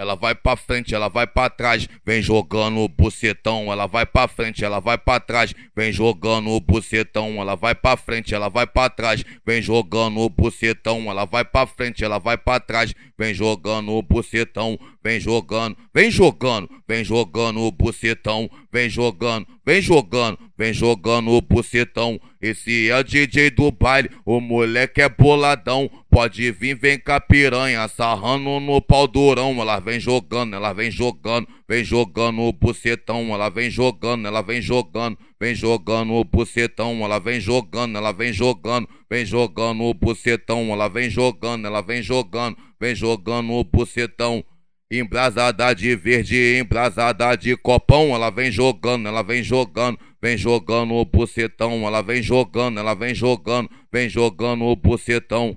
Ela vai pra frente, ela vai pra trás, vem jogando o bucetão. Ela vai pra frente, ela vai pra trás, vem jogando o bucetão. Ela vai pra frente, ela vai pra trás, vem jogando o bucetão. Ela vai pra frente, ela vai pra trás, vem jogando o bucetão. Vem jogando, vem jogando, vem jogando o bucetão. Vem jogando, vem jogando, vem jogando o bucetão. Esse é o DJ do baile, o moleque é boladão. Pode vir, vem com a piranha, sarrando no pau durão. Ela vem jogando, ela vem jogando, vem jogando o bucetão. Ela vem jogando, ela vem jogando, vem jogando o bucetão. Ela vem jogando, ela vem jogando, vem jogando o bucetão. Ela vem jogando, ela vem jogando, vem jogando o bucetão. Embrasada de verde, embrasada de copão, ela vem jogando, ela vem jogando, vem jogando o bucetão, ela vem jogando, ela vem jogando, vem jogando o bucetão.